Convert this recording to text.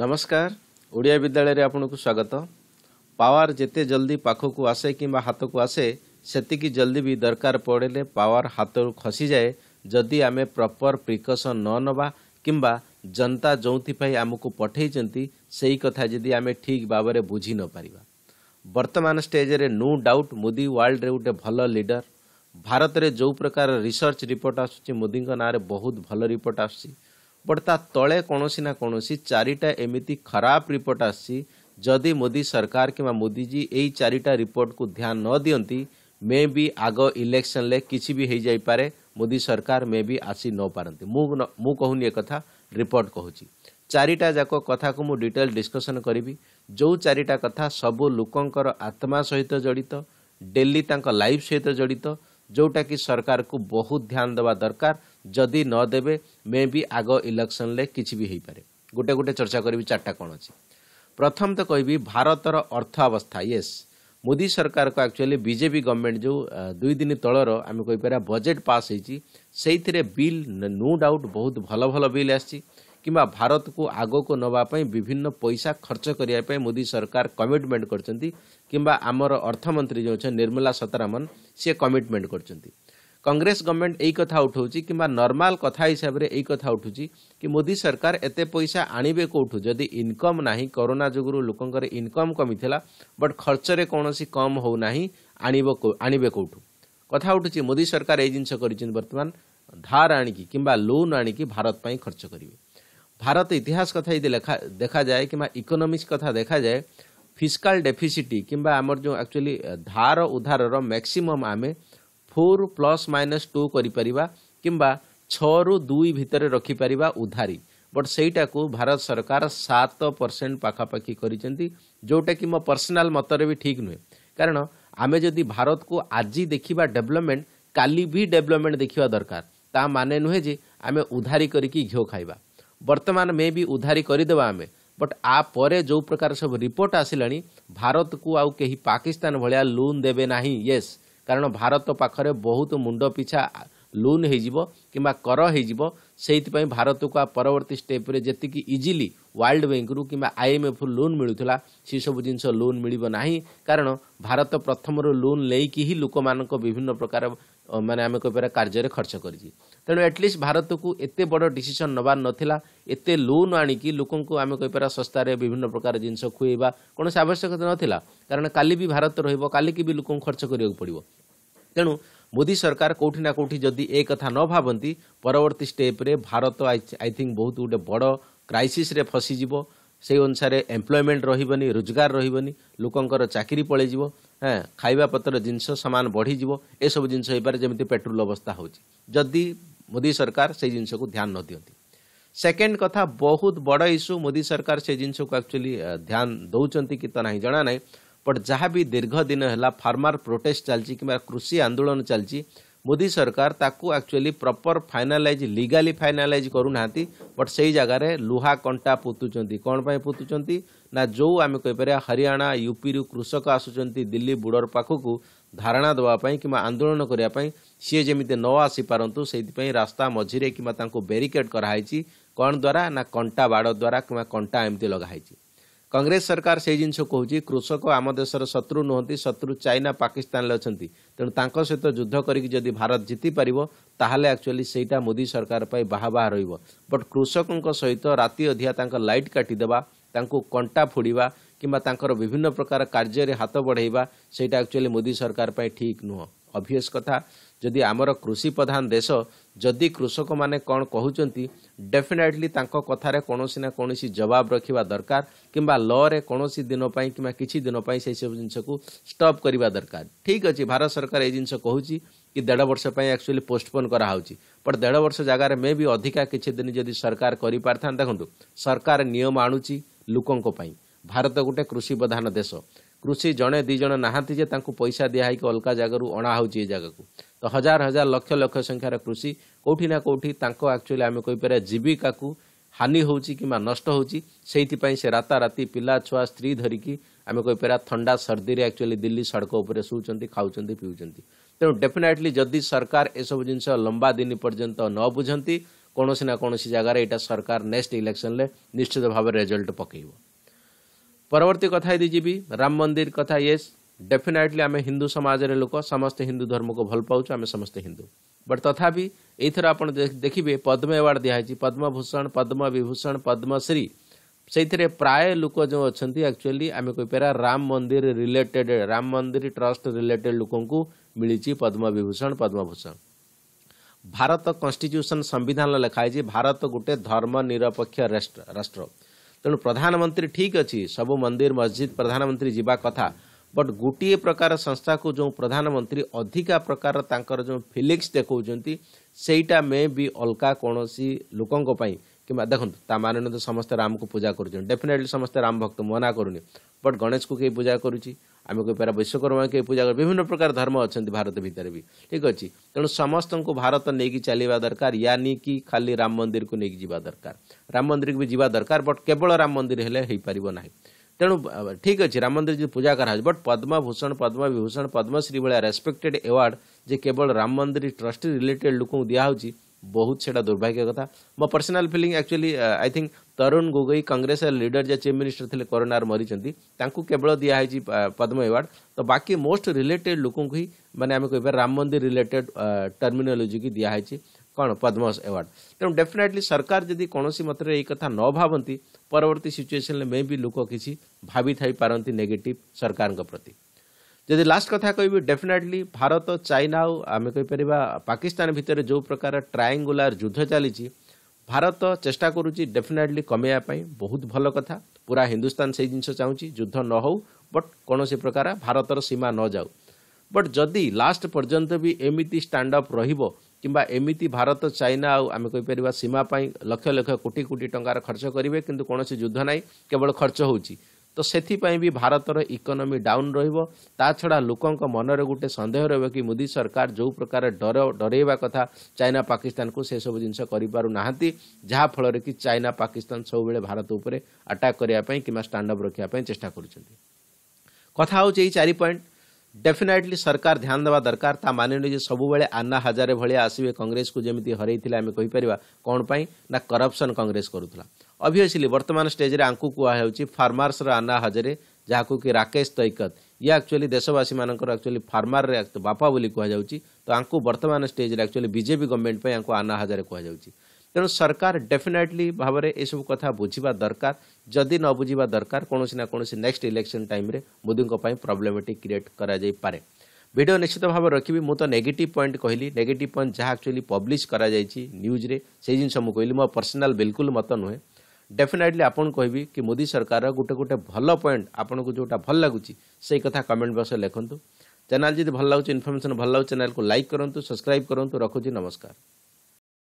ନମସ୍କାର ଓଡ଼ିଆ ବିଦ୍ୟାଳୟରେ ଆପଣଙ୍କୁ ସ୍ୱାଗତ ପାୱାର ଯେତେ ଜଲ୍ଦି ପାଖକୁ ଆସେ କିମ୍ବା ହାତକୁ ଆସେ ସେତିକି ଜଲ୍ଦି ବି ଦରକାର ପଡ଼ିଲେ ପାୱାର ହାତରୁ ଖସିଯାଏ ଯଦି ଆମେ ପ୍ରପର ପ୍ରିକସନ୍ ନ ନେବା କିମ୍ବା ଜନତା ଯେଉଁଥିପାଇଁ ଆମକୁ ପଠାଇଛନ୍ତି ସେହି କଥା ଯଦି ଆମେ ଠିକ୍ ଭାବରେ ବୁଝି ନ ପାରିବା ବର୍ତ୍ତମାନ ଷ୍ଟେଜରେ ନୋ ଡାଉଟ୍ ମୋଦି ୱାର୍ଲଡରେ ଗୋଟେ ଭଲ ଲିଡର ଭାରତରେ ଯେଉଁ ପ୍ରକାର ରିସର୍ଚ୍ଚ ରିପୋର୍ଟ ଆସୁଛି ମୋଦିଙ୍କ ନାଁରେ ବହୁତ ଭଲ ରିପୋର୍ଟ ଆସୁଛି ବଟ୍ ତା ତଳେ କୌଣସି ନା କୌଣସି ଚାରିଟା ଏମିତି ଖରାପ ରିପୋର୍ଟ ଆସିଛି ଯଦି ମୋଦି ସରକାର କିମ୍ବା ମୋଦିଜୀ ଏହି ଚାରିଟା ରିପୋର୍ଟକୁ ଧ୍ୟାନ ନ ଦିଅନ୍ତି ମେ ବି ଆଗ ଇଲେକ୍ସନରେ କିଛି ବି ହେଇଯାଇପାରେ ମୋଦି ସରକାର ମେ ବି ଆସି ନ ପାରନ୍ତି ମୁଁ ମୁଁ କହୁନି ଏ କଥା ରିପୋର୍ଟ କହୁଛି ଚାରିଟା ଯାକ କଥାକୁ ମୁଁ ଡିଟେଲ ଡିସ୍କସନ କରିବି ଯେଉଁ ଚାରିଟା କଥା ସବୁ ଲୋକଙ୍କର ଆତ୍ମା ସହିତ ଜଡ଼ିତ ଡେଲି ତାଙ୍କ ଲାଇଫ୍ ସହିତ ଜଡ଼ିତ ଯେଉଁଟାକି ସରକାରକୁ ବହୁତ ଧ୍ୟାନ ଦେବା ଦରକାର ଯଦି ନ ଦେବେ ମେ ବି ଆଗ ଇଲେକ୍ସନରେ କିଛି ବି ହେଇପାରେ ଗୋଟେ ଗୋଟେ ଚର୍ଚ୍ଚା କରିବି ଚାରିଟା କ'ଣ ଅଛି ପ୍ରଥମ ତ କହିବି ଭାରତର ଅର୍ଥ ଅବସ୍ଥା ୟେସ୍ ମୋଦି ସରକାରକୁ ଆକ୍ଚୁଆଲି ବିଜେପି ଗଭର୍ଣ୍ଣମେଣ୍ଟ ଯେଉଁ ଦୁଇ ଦିନ ତଳର ଆମେ କହିପାରିବା ବଜେଟ୍ ପାସ୍ ହୋଇଛି ସେଇଥିରେ ବିଲ୍ ନୋ ଡାଉଟ୍ ବହୁତ ଭଲ ଭଲ ବିଲ୍ ଆସିଛି କିମ୍ବା ଭାରତକୁ ଆଗକୁ ନେବା ପାଇଁ ବିଭିନ୍ନ ପଇସା ଖର୍ଚ୍ଚ କରିବା ପାଇଁ ମୋଦି ସରକାର କମିଟମେଣ୍ଟ କରିଛନ୍ତି କିମ୍ବା ଆମର ଅର୍ଥମନ୍ତ୍ରୀ ଯେଉଁ ଅଛନ୍ତି ନିର୍ମଳା ସୀତାରମଣ ସିଏ କମିଟମେଣ୍ଟ କରିଛନ୍ତି কংগ্রেস গভর্নমেন্ট এই কথা উঠাଉଛି কিংবা নর্মাল কথা হিসাবে এই কথা উঠুଛି କି ମୋଦି ସରକାର ଏତେ ପଇସା ଆଣିବେ କେଉଁଠୁ ଯଦି ଇନକମ୍ ନାହିଁ କରୋନା ଯୋଗୁଁରୁ ଲୋକଙ୍କର ଇନକମ୍ କମିଥିଲା ବଟ୍ ଖର୍ଚ୍ଚରେ କୌଣସି କମ୍ ହେଉନାହିଁ ଆଣିବ ଆଣିବେ କେଉଁଠୁ କଥା ଉଠୁଛି ମୋଦି ସରକାର ଏଇ ଜିନିଷ କରିଛନ୍ତି ବର୍ତ୍ତମାନ ଧାର ଆଣିକି କିମ୍ବା ଲୋନ୍ ଆଣିକି ଭାରତ ପାଇଁ ଖର୍ଚ୍ଚ କରିବେ ଭାରତ ଇତିହାସ କଥା ଯଦି ଲେଖା ଦେଖାଯାଏ କିମ୍ବା ଇକୋନୋମିକ୍ସ କଥା ଦେଖାଯାଏ ଫିଜିକାଲ୍ ଡେଫିସିଟ୍ କିମ୍ବା ଆମର ଯେଉଁ ଆକ୍ଚୁଆଲି ଧାର ଉଧାରର ମ୍ୟାକ୍ସିମମ୍ ଆମେ फोर प्लस माइनस टू कर कि छु दुई भितर रखिपर उधारी बट से भारत सरकार सात परसेंट पखापाखि करोटा कि मो पर्सनाल मतरे भी ठीक नुहे कारण आम जदि भारत को आज देखा डेभलपमेंट काली भी डेभलपमेंट देखा दरकार ता माने नुहे जे आम उधारी करी घि खाइबा बर्तमान मे भी उधारी करदे आम बट आप जो प्रकार सब रिपोर्ट आसला भारत को आउ पाकिस्तान भाया लोन देवे ना येस କାରଣ ଭାରତ ପାଖରେ ବହୁତ ମୁଣ୍ଡ ପିଛା ଲୋନ୍ ହୋଇଯିବ କିମ୍ବା କର ହୋଇଯିବ ସେଇଥିପାଇଁ ଭାରତକୁ ଆଉ ପରବର୍ତ୍ତୀ ଷ୍ଟେପ୍ରେ ଯେତିକି ଇଜିଲି ୱାର୍ଲଡ ବ୍ୟାଙ୍କରୁ କିମ୍ବା ଆଇଏମ୍ଏଫ୍ରୁ ଲୋନ୍ ମିଳୁଥିଲା ସେସବୁ ଜିନିଷ ଲୋନ୍ ମିଳିବ ନାହିଁ କାରଣ ଭାରତ ପ୍ରଥମରୁ ଲୋନ୍ ନେଇକି ହିଁ ଲୋକମାନଙ୍କ ବିଭିନ୍ନ ପ୍ରକାର ମାନେ ଆମେ କହିପାରିବା କାର୍ଯ୍ୟରେ ଖର୍ଚ୍ଚ କରିଛି ତେଣୁ ଆଟଲିଷ୍ଟ ଭାରତକୁ ଏତେ ବଡ଼ ଡିସିସନ୍ ନେବାର ନଥିଲା ଏତେ ଲୋନ୍ ଆଣିକି ଲୋକଙ୍କୁ ଆମେ କହିପାରିବା ଶସ୍ତାରେ ବିଭିନ୍ନ ପ୍ରକାର ଜିନିଷ ଖୁଆଇବା କୌଣସି ଆବଶ୍ୟକତା ନଥିଲା କାରଣ କାଲି ବି ଭାରତ ରହିବ କାଲିକି ବି ଲୋକଙ୍କୁ ଖର୍ଚ୍ଚ କରିବାକୁ ପଡ଼ିବ ତେଣୁ ମୋଦି ସରକାର କେଉଁଠି ନା କେଉଁଠି ଯଦି ଏ କଥା ନ ଭାବନ୍ତି ପରବର୍ତ୍ତୀ ଷ୍ଟେପ୍ରେ ଭାରତ ଆଇ ଥିଙ୍କ ବହୁତ ଗୋଟେ ବଡ଼ କ୍ରାଇସିସ୍ରେ ଫସିଯିବ সেই ଅନୁସାରେ ଏମ୍ପ୍ଲୟମେଣ୍ଟ ରହିବନି ରୋଜଗାର ରହିବନି ଲୋକଙ୍କର ଚାକିରି পলাইব হ্যাঁ খাইবা পত্র জিনিস সামান বড়িযোগ এসব জিনিস হয়ে পড়ে যেমি পেট্রোল অবস্থা হচ্ছে मोदी सरकार से जिनस को ध्यान न दिखती सेकेंड कथा बहुत बड़ इश्यू मोदी सरकार से जिनस को एक्चुअली ध्यान दौंस कि तो ना जाना ना बट जहाँ भी दीर्घ दिन है फार्मर प्रोटेस्ट चलती कि कृषि आंदोलन चलती मोदी सरकार ताकू actually proper finalise legally finalise करूना बट से जगार लुहा कंटा पोतुंट कौन पुतुंट ନା ଯେଉଁ ଆମେ କହିପାରିବା ହରିୟାଣା ୟୁପିରୁ କୃଷକ ଆସୁଛନ୍ତି ଦିଲ୍ଲୀ ବୋର୍ଡର ପାଖକୁ ଧାରଣା ଦେବା ପାଇଁ କିମ୍ବା ଆନ୍ଦୋଳନ କରିବା ପାଇଁ ସିଏ ଯେମିତି ନ ଆସିପାରନ୍ତୁ ସେଇଥିପାଇଁ ରାସ୍ତା ମଝିରେ କିମ୍ବା ତାଙ୍କୁ ବ୍ୟାରିକେଡ୍ କରାହୋଇଛି କ'ଣ ଦ୍ୱାରା ନା କଣ୍ଟା ବାଡ଼ ଦ୍ୱାରା କିମ୍ବା କଣ୍ଟା ଏମିତି ଲଗାହୋଇଛି କଂଗ୍ରେସ ସରକାର ସେହି ଜିନିଷ କହୁଛି କୃଷକ ଆମ ଦେଶର ଶତ୍ରୁ ନୁହନ୍ତି ଶତ୍ରୁ ଚାଇନା ପାକିସ୍ତାନରେ ଅଛନ୍ତି ତେଣୁ ତାଙ୍କ ସହିତ ଯୁଦ୍ଧ କରିକି ଯଦି ଭାରତ ଜିତିପାରିବ ତାହେଲେ ଆକ୍ଚୁଆଲି ସେଇଟା ମୋଦି ସରକାର ପାଇଁ ବାହା ବାହା ରହିବ ବଟ୍ କୃଷକଙ୍କ ସହିତ ରାତି ଅଧିଆ ତାଙ୍କ ଲାଇଟ୍ କାଟିଦେବା कंटा फुड्वा तांकर विभिन्न प्रकार कर्ज्यो हात बढैवा एक्चुअली मोदी सरकार ठीक नुह अभियस कथा अमर कृषि प्रधान देश जे केफिनेटली जवाब रख् दरकार लिप्ला स्टप जिसक दरकार ठीक अहिले भारत सरकार यही जिस कि देढ वर्षप एक्चुअली पोस्टपोन गराहे बट देढ वर्ष जगास दिन अधिकदिन सरकार गरिपरि देखु ଲୋକଙ୍କ ପାଇଁ ଭାରତ ଗୋଟେ କୃଷି ପ୍ରଧାନ ଦେଶ କୃଷି ଜଣେ ଦୁଇ ଜଣ ନାହାନ୍ତି ଯେ ତାଙ୍କୁ ପଇସା ଦିଆହେଇକି ଅଲଗା ଜାଗାରୁ ଅଣା ହେଉଛି ଏ ଜାଗାକୁ ତ ହଜାର ହଜାର ଲକ୍ଷ ଲକ୍ଷ ସଂଖ୍ୟାର କୃଷି କେଉଁଠି ନା କେଉଁଠି ତାଙ୍କ ଆକ୍ଚୁଆଲି ଆମେ କହିପାରିବା ଜୀବିକାକୁ ହାନି ହେଉଛି କିମ୍ବା ନଷ୍ଟ ହେଉଛି ସେଇଥିପାଇଁ ସେ ରାତାରାତି ପିଲା ଛୁଆ ସ୍ତ୍ରୀ ଧରିକି ଆମେ କହିପାରିବା ଥଣ୍ଡା ସର୍ଦ୍ଦିରେ ଆକ୍ଚୁଆଲି ଦିଲ୍ଲୀ ସଡ଼କ ଉପରେ ଶୋଉଛନ୍ତି ଖାଉଛନ୍ତି ପିଉଛନ୍ତି ତେଣୁ ଡେଫିନେଟଲି ଯଦି ସରକାର ଏସବୁ ଜିନିଷ ଲମ୍ବା ଦିନ ପର୍ଯ୍ୟନ୍ତ ନ ବୁଝନ୍ତି कौनसी ना कौन जगह यहाँ सरकार नेक्स्ट इलेक्शन ले निश्चित भाव रेजल्ट पकेब परवर्त कथ यदि राम मंदिर कथ ये डेफिनेटली आम हिंदू समाज लोक समस्त हिंदू धर्म को भल पाऊ आम समस्त हिंदू बट तथापि यही आप देखिए पद्म एवार्ड दिखाई भूषण पद्म विभूषण पद्मश्री से प्राय लोक जो अच्छा एक्चुअली आम कही पार राम मंदिर रिलेटेड राम मंदिर ट्रस्ट रिलेटेड लोक मिली पद्म विभूषण पद्म भूषण ଭାରତ କନଷ୍ଟିଚ୍ୟୁସନ୍ ସମ୍ବିଧାନରେ ଲେଖାହେଇଛି ଭାରତ ଗୋଟିଏ ଧର୍ମ ନିରପେକ୍ଷ ରାଷ୍ଟ୍ର ତେଣୁ ପ୍ରଧାନମନ୍ତ୍ରୀ ଠିକ୍ ଅଛି ସବୁ ମନ୍ଦିର ମସଜିଦ୍ ପ୍ରଧାନମନ୍ତ୍ରୀ ଯିବା କଥା ବଟ୍ ଗୋଟିଏ ପ୍ରକାର ସଂସ୍ଥାକୁ ଯେଉଁ ପ୍ରଧାନମନ୍ତ୍ରୀ ଅଧିକା ପ୍ରକାର ତାଙ୍କର ଯେଉଁ ଫିଲିଙ୍ଗସ୍ ଦେଖାଉଛନ୍ତି ସେଇଟା ମେ ବି ଅଲଗା କୌଣସି ଲୋକଙ୍କ ପାଇଁ କିମ୍ବା ଦେଖନ୍ତୁ ତା ମାନେ ସମସ୍ତେ ରାମକୁ ପୂଜା କରୁଛନ୍ତି ଡେଫିନେଟଲି ସମସ୍ତେ ରାମ ଭକ୍ତ ମନା କରୁନି ବଟ୍ ଗଣେଶକୁ କେହି ପୂଜା କରୁଛି आम कहीपर विश्वकर्मा के पूजा कर विभिन्न प्रकार धर्म अच्छा भारत भितर भी ठीक अच्छे तेणु समस्त को भारत नहीं चलवा दरकार या नहीं कि खाली राम मंदिर को नहीं जावा दरकार राम मंदिर को भी जावा दरकार बट केवल राम मंदिर ना ତେଣୁ ଠିକ୍ ଅଛି ରାମ ମନ୍ଦିର ଯଦି ପୂଜା କରାହେଉଛି ବଟ୍ ପଦ୍ମଭୂଷଣ ପଦ୍ମବିଭୂଷଣ ପଦ୍ମଶ୍ରୀ ଭଳିଆ ରେସ୍ପେକ୍ଟେଡ୍ ଆୱାର୍ଡ଼ ଯେ କେବଳ ରାମ ମନ୍ଦିର ଟ୍ରଷ୍ଟି ରିଲେଟେଡ୍ ଲୋକଙ୍କୁ ଦିଆହେଉଛି बहुत सेटा दुर्भाग्य कथा मो personal feeling actually I think Tarun Gogoi Congress leader जे चीफ मिनिस्टर थे कोरोनार मरी केवल दिखाई uh, पद्म एवार्ड तो बाकी मोस्ट रिलेटेड लोक मैंने आम कह राम मंदिर रिलेटेड टर्मिनोलोजी uh, की दिखाई कौन पद्म एवार्ड तेणु डेफिनेटली सरकार जदि कौन मत एक न भावती परवर्त सिचुएसन में मे भी लोक किसी भावि थी पारती नेगेटिव सरकार प्रति ଯଦି ଲାଷ୍ଟ କଥା କହିବି ଡେଫିନେଟଲି ଭାରତ ଚାଇନା ଆଉ ଆମେ କହିପାରିବା ପାକିସ୍ତାନ ଭିତରେ ଯେଉଁ ପ୍ରକାର ଟ୍ରାଇଙ୍ଗୁଲାର ଯୁଦ୍ଧ ଚାଲିଛି ଭାରତ ଚେଷ୍ଟା କରୁଛି ଡେଫିନେଟଲି କମେଇବା ପାଇଁ ବହୁତ ଭଲ କଥା ପୁରା ହିନ୍ଦୁସ୍ତାନ ସେଇ ଜିନିଷ ଚାହୁଁଛି ଯୁଦ୍ଧ ନ ହେଉ ବଟ୍ କୌଣସି ପ୍ରକାର ଭାରତର ସୀମା ନ ଯାଉ ବଟ୍ ଯଦି ଲାଷ୍ଟ ପର୍ଯ୍ୟନ୍ତ ବି ଏମିତି ଷ୍ଟାଣ୍ଡ ଅପ୍ ରହିବ କିମ୍ବା ଏମିତି ଭାରତ ଚାଇନା ଆଉ ଆମେ କହିପାରିବା ସୀମା ପାଇଁ ଲକ୍ଷ ଲକ୍ଷ କୋଟି କୋଟି ଟଙ୍କାର ଖର୍ଚ୍ଚ କରିବେ କିନ୍ତୁ କୌଣସି ଯୁଦ୍ଧ ନାହିଁ କେବଳ ଖର୍ଚ୍ଚ ହେଉଛି ତ ସେଥିପାଇଁ ବି ଭାରତର ଇକୋନୋମି ଡାଉନ୍ ରହିବ ତା ଛଡ଼ା ଲୋକଙ୍କ ମନରେ ଗୋଟେ ସନ୍ଦେହ ରହିବ କି ମୋଦି ସରକାର ଯେଉଁ ପ୍ରକାର ଡର ଡରେଇବା କଥା ଚାଇନା ପାକିସ୍ତାନକୁ ସେସବୁ ଜିନିଷ କରିପାରୁନାହାନ୍ତି ଯାହାଫଳରେ କି ଚାଇନା ପାକିସ୍ତାନ ସବୁବେଳେ ଭାରତ ଉପରେ ଆଟାକ୍ କରିବା ପାଇଁ କିମ୍ବା ଷ୍ଟାଣ୍ଡ ଅପ୍ ରଖିବା ପାଇଁ ଚେଷ୍ଟା କରୁଛନ୍ତି କଥା ହେଉଛି ଏହି ଚାରି ପଏଣ୍ଟ ଡେଫିନେଟଲି ସରକାର ଧ୍ୟାନ ଦେବା ଦରକାର ତା ମାନିନି ଯେ ସବୁବେଳେ ଆନ୍ନା ହାଜାରେ ଭଳିଆ ଆସିବେ କଂଗ୍ରେସକୁ ଯେମିତି ହରେଇଥିଲେ ଆମେ କହିପାରିବା କ'ଣ ପାଇଁ ନା କରପସନ୍ କଂଗ୍ରେସ କରୁଥିଲା ଅଭିଅସ୍ଲି ବର୍ତ୍ତମାନ ଷ୍ଟେଜ୍ରେ ଆଙ୍କୁ କୁହାହେଉଛି ଫାର୍ମାର୍ସର ଆନା ହଜରେ ଯାହାକୁ କି ରାକେଶ ତୈକତ ଇଏ ଆକ୍ଚୁଆଲି ଦେଶବାସୀମାନଙ୍କର ଆକ୍ଚୁଆଲି ଫାର୍ମାରରେ ବାପା ବୋଲି କୁହାଯାଉଛି ତ ଆଙ୍କୁ ବର୍ତ୍ତମାନ ଷ୍ଟେଜ୍ରେ ଆକ୍ଚୁଆଲି ବିଜେପି ଗଭର୍ଣ୍ଣମେଣ୍ଟ ପାଇଁ ଆଙ୍କୁ ଆନା ହଜାରେ କୁହାଯାଉଛି ତେଣୁ ସରକାର ଡେଫିନେଟଲି ଭାବରେ ଏସବୁ କଥା ବୁଝିବା ଦରକାର ଯଦି ନ ବୁଝିବା ଦରକାର କୌଣସି ନା କୌଣସି ନେକ୍ସଟ ଇଲେକ୍ସନ୍ ଟାଇମ୍ରେ ମୋଦିଙ୍କ ପାଇଁ ପ୍ରୋବ୍ଲେମେଟିକ୍ କ୍ରିଏଟ୍ କରାଯାଇପାରେ ଭିଡ଼ିଓ ନିଶ୍ଚିତ ଭାବେ ରଖିବି ମୁଁ ତ ନେଗେଟିଭ୍ ପଏଣ୍ଟ କହିଲି ନେଗେଟିଭ୍ ପଏଣ୍ଟ ଯାହା ଆକ୍ଚୁଆଲି ପବ୍ଲିଶ କରାଯାଇଛି ନ୍ୟୁଜ୍ରେ ସେଇ ଜିନିଷ ମୁଁ କହିଲି ମୋ ପର୍ସନାଲ୍ ବିଲକୁଲ ମତ ନୁହେଁ ଡେଫିନାଇଟଲି ଆପଣଙ୍କୁ କହିବି କି ମୋଦି ସରକାରର ଗୋଟେ ଗୋଟେ ଭଲ ପଏଣ୍ଟ ଆପଣଙ୍କୁ ଯେଉଁଟା ଭଲ ଲାଗୁଛି ସେଇ କଥା କମେଣ୍ଟ ବକ୍ସରେ ଲେଖନ୍ତୁ ଚ୍ୟାନେଲ୍ ଯଦି ଭଲ ଲାଗୁଛି ଇନଫର୍ମେସନ୍ ଭଲ ଲାଗୁଛି ଚ୍ୟାନେଲ୍କୁ ଲାଇକ୍ କରନ୍ତୁ ସବସ୍କ୍ରାଇବ୍ କରନ୍ତୁ ରଖୁଛି ନମସ୍କାର